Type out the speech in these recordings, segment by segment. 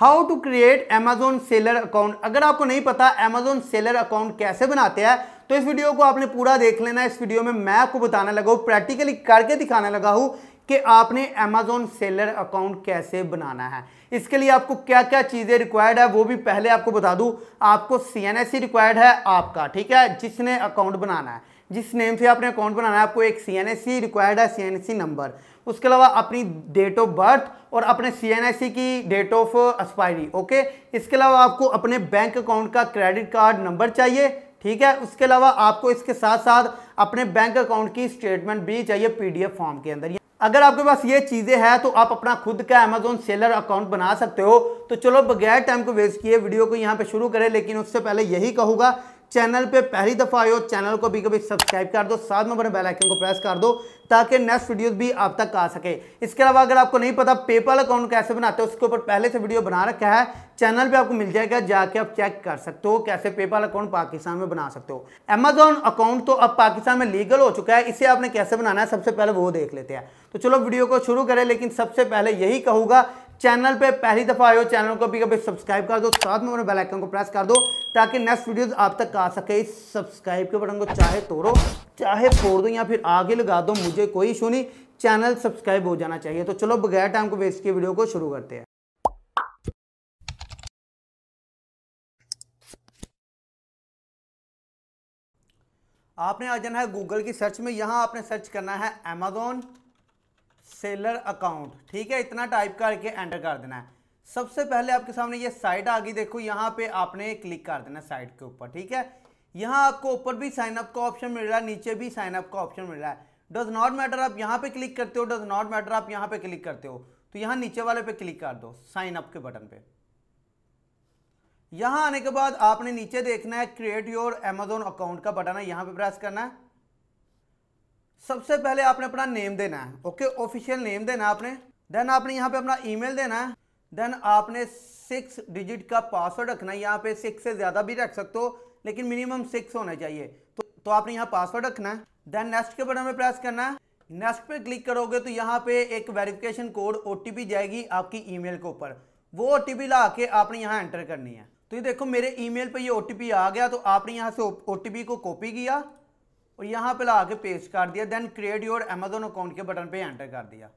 how to create Amazon seller account अगर आपको नहीं पता एमेजोन सेलर अकाउंट कैसे बनाते हैं तो इस वीडियो को आपने पूरा देख लेना इस वीडियो में मैं आपको बताने लगा हूँ प्रैक्टिकली करके दिखाने लगा हूँ कि आपने अमेजोन सेलर अकाउंट कैसे बनाना है इसके लिए आपको क्या क्या चीज़ें रिक्वायर्ड है वो भी पहले आपको बता दूँ आपको C N S C required है आपका ठीक है जिसने अकाउंट बनाना है जिस नेम से आपने अकाउंट बनाना है आपको एक C N S C required है C N S C number उसके अलावा अपनी डेट ऑफ बर्थ और अपने सी की डेट ऑफ एक्सपायरी ओके इसके अलावा आपको अपने बैंक अकाउंट का क्रेडिट कार्ड नंबर चाहिए ठीक है उसके अलावा आपको इसके साथ साथ अपने बैंक अकाउंट की स्टेटमेंट भी चाहिए पीडीएफ फॉर्म के अंदर अगर आपके पास ये चीज़ें हैं तो आप अपना खुद का अमेजोन सेलर अकाउंट बना सकते हो तो चलो बगैर टाइम को वेस्ट किए वीडियो को यहाँ पे शुरू करें लेकिन उससे पहले यही कहूँगा चैनल पे पहली दफ़ा आए हो चैनल को भी कभी सब्सक्राइब कर दो साथ में बने बेल आइकन को प्रेस कर दो ताकि नेक्स्ट वीडियोस भी आप तक आ सके इसके अलावा अगर आपको नहीं पता पेपल अकाउंट कैसे बनाते हो उसके ऊपर पहले से वीडियो बना रखा है चैनल पे आपको मिल जाएगा जाके आप चेक कर सकते हो कैसे पेपाल अकाउंट पाकिस्तान में बना सकते हो अमेजोन अकाउंट तो अब पाकिस्तान में लीगल हो चुका है इसे आपने कैसे बनाना है सबसे पहले वो देख लेते हैं तो चलो वीडियो को शुरू करें लेकिन सबसे पहले यही कहूंगा चैनल पे पहली दफ़ा आए हो चैनल को भी कभी सब्सक्राइब कर दो साथ में बेल आइकन को प्रेस कर दो ताकि नेक्स्ट वीडियोस आप तक आ सके इस सब्सक्राइब के बटन को चाहे तोड़ो चाहे फोड़ दो या फिर आगे लगा दो मुझे कोई इशू नहीं चैनल सब्सक्राइब हो जाना चाहिए तो चलो बगैर टाइम को वेस्ट किए वीडियो को शुरू करते हैं आपने आ जाना है गूगल की सर्च में यहां आपने सर्च करना है एमेजॉन सेलर अकाउंट ठीक है इतना टाइप करके एंटर कर देना है सबसे पहले आपके सामने ये साइट आ गई देखो यहाँ पे आपने क्लिक कर देना साइट के ऊपर ठीक है यहाँ आपको ऊपर भी साइन अप का ऑप्शन मिल रहा है नीचे भी साइन अप का ऑप्शन मिल रहा है डज नॉट मैटर आप यहाँ पे क्लिक करते हो डज नॉट मैटर आप यहाँ पे क्लिक करते हो तो यहाँ नीचे वाले पे क्लिक कर दो साइन अप के बटन पे यहाँ आने के बाद आपने नीचे देखना है क्रिएट योर अमेजोन अकाउंट का बटन है यहाँ पे प्रेस करना है सबसे पहले आपने अपना नेम देना है ओके ऑफिशियल नेम देना है आपने देन आपने यहाँ पे अपना ईमेल देना है देन आपने सिक्स डिजिट का पासवर्ड रखना है यहाँ पे सिक्स से ज़्यादा भी रख सकते हो लेकिन मिनिमम सिक्स होना चाहिए तो, तो आपने यहाँ पासवर्ड रखना है देन नेक्स्ट के बटन में प्रेस करना है नेक्स्ट पे क्लिक करोगे तो यहाँ पे एक वेरिफिकेशन कोड ओ जाएगी आपकी ईमेल के ऊपर वो ओ ला के आपने यहाँ एंटर करनी है तो ये देखो मेरे ईमेल पे ये ओ आ गया तो आपने यहाँ से ओ को कॉपी किया और यहाँ पे ला के पेस्ट कर दिया then create your Amazon account के बटन पे एंटर कर दिया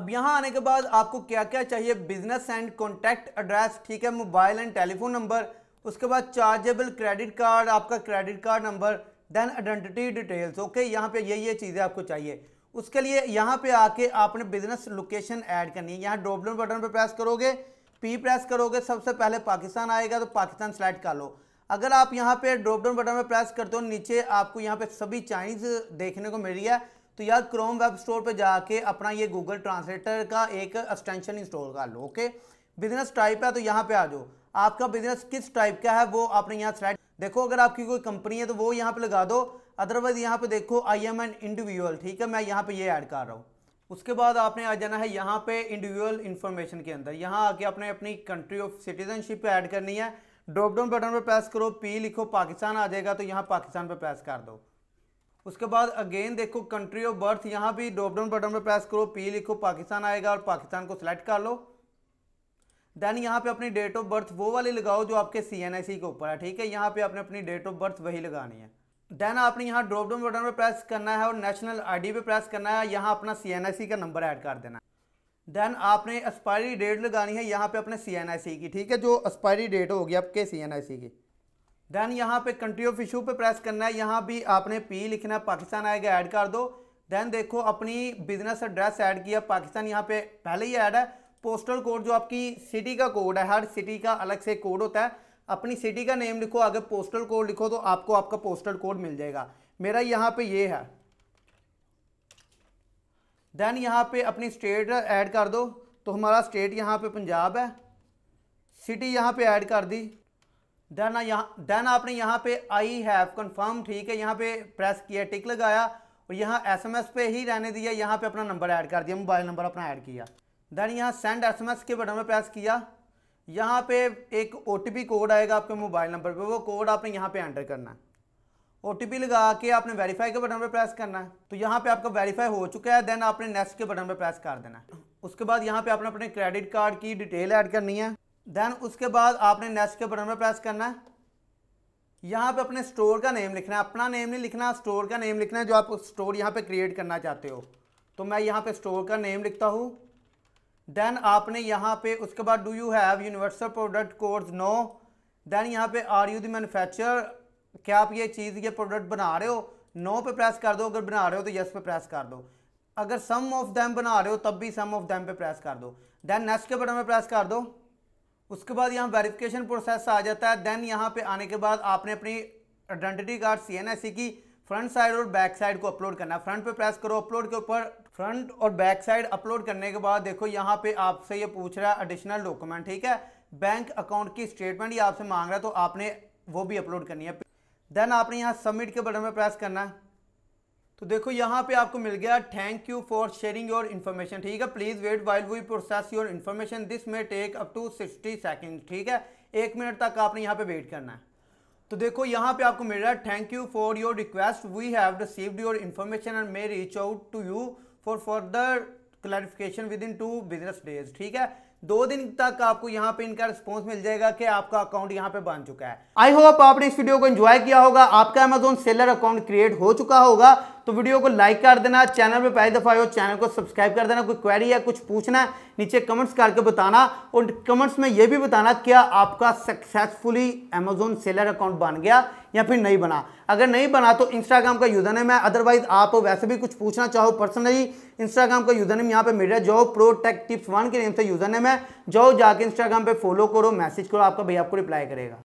अब यहाँ आने के बाद आपको क्या क्या चाहिए बिजनेस एंड कॉन्टैक्ट एड्रेस ठीक है मोबाइल एंड टेलीफोन नंबर उसके बाद चार्जेबल क्रेडिट कार्ड आपका credit card number then identity details okay यहाँ पे ये ये चीज़ें आपको चाहिए उसके लिए यहाँ पे आके आपने बिजनेस लोकेशन ऐड करनी है यहाँ डोबलन बटन पर प्रेस करोगे पी प्रेस करोगे सबसे पहले पाकिस्तान आएगा तो पाकिस्तान सेलेक्ट कर लो अगर आप यहाँ पे ड्रॉप डाउन बटन पर प्रेस करते हो नीचे आपको यहाँ पे सभी चाइनीज़ देखने को मिल रही है तो यार क्रोम वेब स्टोर पे जाके अपना ये गूगल ट्रांसलेटर का एक एक्सटेंशन इंस्टॉल कर लो ओके बिजनेस टाइप है तो यहाँ पे आ जाओ आपका बिजनेस किस टाइप का है वो आपने यहाँ सेलेक्ट देखो अगर आपकी कोई कंपनी है तो वो यहाँ पे लगा दो अदरवाइज यहाँ पे देखो आई एम एन इंडिविजुअल ठीक है मैं यहाँ पे ये ऐड कर रहा हूँ उसके बाद आपने आ जाना है यहाँ पे इंडिविजुअल इन्फॉर्मेशन के अंदर यहाँ आके आपने अपनी कंट्री ऑफ सिटीजनशिप ऐड करनी है ड्रॉप डाउन बटन पर प्रेस करो पी लिखो पाकिस्तान आ जाएगा तो यहाँ पाकिस्तान पर प्रेस कर दो उसके बाद अगेन देखो कंट्री ऑफ बर्थ यहाँ भी ड्रॉप डाउन बटन पर प्रेस करो पी लिखो पाकिस्तान आएगा और पाकिस्तान को सिलेक्ट कर लो देन यहाँ पे अपनी डेट ऑफ बर्थ वो वाली लगाओ जो आपके सी एन आई सी के ऊपर है ठीक है यहाँ पे आपने अपनी डेट ऑफ बर्थ वही लगानी है देन आपने यहाँ ड्रॉप डाउन बटन पर प्रेस करना है और नेशनल आईडी पे प्रेस करना है यहाँ अपना सी एन आई सी का नंबर ऐड कर देना है देन आपने एक्सपायरी डेट लगानी है यहाँ पे अपने सी की ठीक है जो एक्सपायरी डेट होगी आपके सी की देन यहाँ पे कंट्री ऑफ इशू पे प्रेस करना है यहाँ भी आपने पी लिखना है पाकिस्तान आएगा ऐड कर दो देन देखो अपनी बिजनेस एड्रेस ऐड किया पाकिस्तान यहाँ पे पहले ही ऐड है पोस्टल कोड जो आपकी सिटी का कोड है हर सिटी का अलग से कोड होता है अपनी सिटी का नेम लिखो अगर पोस्टल कोड लिखो तो आपको आपका पोस्टल कोड मिल जाएगा मेरा यहाँ पे ये है देन यहाँ पे अपनी स्टेट ऐड कर दो तो हमारा स्टेट यहाँ पे पंजाब है सिटी यहाँ पे ऐड कर दी देन यहाँ देन आपने यहाँ पे आई हैव कन्फर्म ठीक है यहाँ पे प्रेस किया टिक लगाया और यहाँ एसएमएस पे ही रहने दिया यहाँ पे अपना नंबर ऐड कर दिया मोबाइल नंबर अपना ऐड किया देन यहाँ सेंड एसएमएस के बटन में प्रेस किया यहाँ पे एक ओ कोड आएगा आपके मोबाइल नंबर पे वो कोड आपने यहाँ पे एंटर करना है ओ लगा के आपने वेरीफाई के बटन पर प्रेस करना है तो यहाँ पे आपका वेरीफाई हो चुका है देन आपने नेक्स्ट के बटन पर प्रेस कर देना है उसके बाद यहाँ पे आपने अपने क्रेडिट कार्ड की डिटेल ऐड करनी है देन उसके बाद आपने नेक्स्ट के बटन पर प्रेस करना है यहाँ पे अपने स्टोर का नेम लिखना है अपना नेम नहीं लिखना स्टोर का नेम लिखना है जो आप स्टोर यहाँ पे क्रिएट करना चाहते हो तो मैं यहाँ पे स्टोर का नेम लिखता हूँ देन आपने यहाँ पे उसके बाद do you have universal product codes no then यहाँ पे आर यू द मैनुफैक्चर क्या आप ये चीज़ ये प्रोडक्ट बना रहे हो नो पे प्रेस कर दो अगर बना रहे हो तो यस पे प्रेस कर दो अगर सम ऑफ दैम बना रहे हो तब भी सम ऑफ दैम पे प्रेस कर दो दैन नेक्स्ट के बटन पे प्रेस कर दो उसके बाद यहाँ वेरिफिकेशन प्रोसेस आ जाता है देन यहाँ पे आने के बाद आपने अपनी आइडेंटिटी कार्ड सी की फ्रंट साइड और बैक साइड को अपलोड करना है फ्रंट पे प्रेस करो अपलोड के ऊपर फ्रंट और बैक साइड अपलोड करने के बाद देखो यहाँ पे आपसे ये पूछ रहा है एडिशनल डॉक्यूमेंट ठीक है बैंक अकाउंट की स्टेटमेंट ये आपसे मांग रहा है तो आपने वो भी अपलोड करनी है देन आपने यहाँ सबमिट के बटन पर प्रेस करना है तो देखो यहाँ पे आपको मिल गया thank you for sharing your information ठीक है please wait while we process your information this may take up to sixty second ठीक है एक मिनट तक आपने यहाँ पे वेट करना है तो देखो यहाँ पे आपको मिल रहा है thank you for your request we have received your information and may reach out to you for further clarification within two business days ठीक है दो दिन तक आपको यहां पे इनका रिस्पॉन्स मिल जाएगा कि आपका अकाउंट यहां पे बन चुका है आई होप आपने इस वीडियो को एंजॉय किया होगा आपका अमेजोन सेलर अकाउंट क्रिएट हो चुका होगा तो वीडियो को लाइक कर देना चैनल पर पहली दफ़ा हो चैनल को सब्सक्राइब कर देना कोई क्वेरी या कुछ पूछना है नीचे कमेंट्स करके बताना और कमेंट्स में ये भी बताना क्या आपका सक्सेसफुली अमेजोन सेलर अकाउंट बन गया या फिर नहीं बना अगर नहीं बना तो इंस्टाग्राम का यूजर नेम है अदरवाइज आप वैसे भी कुछ पूछना चाहो पर्सनली इंस्टाग्राम का यूजर नेम यहाँ पे है जो प्रो टेक टिप्स वन के नेम से यूजर नेम है जाओ जाके इंस्टाग्राम पे फॉलो करो मैसेज करो आपका भैया आपको रिप्लाई करेगा